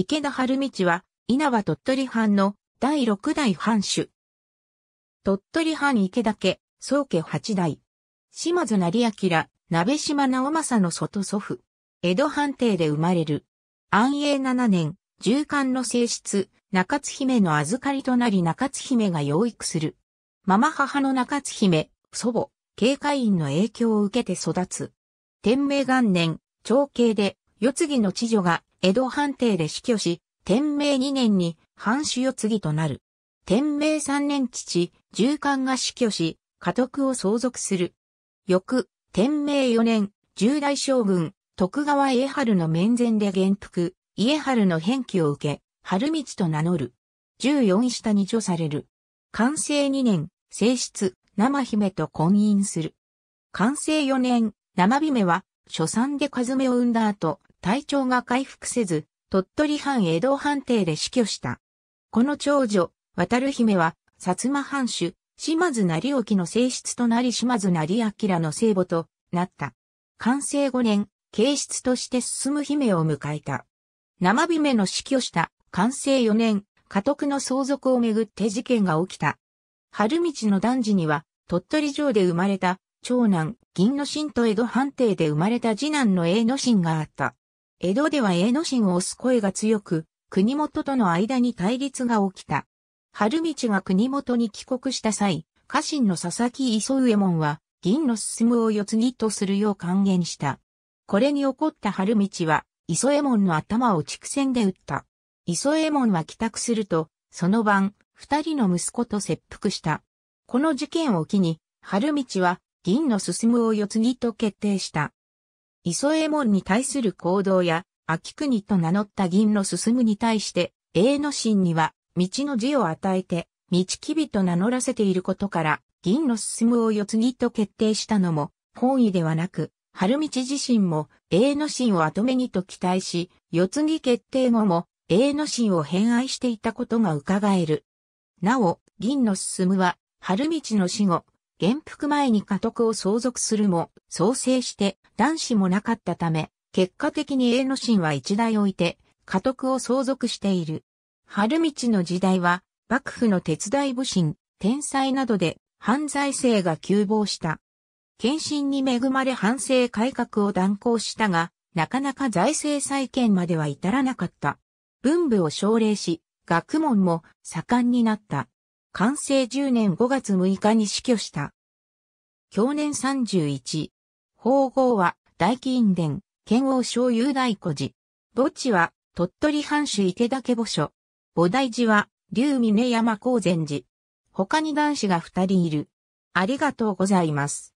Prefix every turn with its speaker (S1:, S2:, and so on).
S1: 池田春道は、稲葉鳥取藩の第6代藩主。鳥取藩池田家、宗家8代。島津成明、鍋島直政の外祖父。江戸藩邸で生まれる。安永7年、従官の性質、中津姫の預かりとなり中津姫が養育する。ママ母の中津姫、祖母、警戒員の影響を受けて育つ。天明元年、長兄で、世継ぎの知女が江戸藩邸で死去し、天明2年に藩主世継ぎとなる。天明3年父、従官が死去し、家督を相続する。翌、天明4年、十代将軍、徳川家春の面前で元服、家春の返記を受け、春道と名乗る。14下に除される。完政2年、正室、生姫と婚姻する。完政4年、生姫は、初産で和目を産んだ後、体調が回復せず、鳥取藩江戸藩邸で死去した。この長女、渡る姫は、薩摩藩主、島津成沖の正室となり島津成明の聖母となった。完成5年、形質として進む姫を迎えた。生姫の死去した完成4年、家督の相続をめぐって事件が起きた。春道の男児には、鳥取城で生まれた、長男、銀の神と江戸藩邸で生まれた次男の永の神があった。江戸では江野心を押す声が強く、国元との間に対立が起きた。春道が国元に帰国した際、家臣の佐々木磯右衛門は、銀の進むを四つぎとするよう還元した。これに怒った春道は、磯右衛門の頭を畜戦で撃った。磯右衛門は帰宅すると、その晩、二人の息子と切腹した。この事件を機に、春道は、銀の進むを四つぎと決定した。磯江門に対する行動や、秋国と名乗った銀の進むに対して、永の神には、道の字を与えて、道きびと名乗らせていることから、銀の進むを世継ぎと決定したのも、本意ではなく、春道自身も、永の神を後目にと期待し、世継ぎ決定後も、永の神を偏愛していたことが伺える。なお、銀の進むは、春道の死後、元服前に家督を相続するも、創生して男子もなかったため、結果的に栄の神は一代置いて、家督を相続している。春道の時代は、幕府の手伝い武神、天才などで、犯罪性が急暴した。献身に恵まれ反省改革を断行したが、なかなか財政再建までは至らなかった。文部を奨励し、学問も盛んになった。完成10年5月6日に死去した。去年31。法号は大金殿、剣王小雄大古寺。墓地は鳥取藩主池田家墓所。菩提寺は竜峰山高禅寺。他に男子が二人いる。ありがとうございます。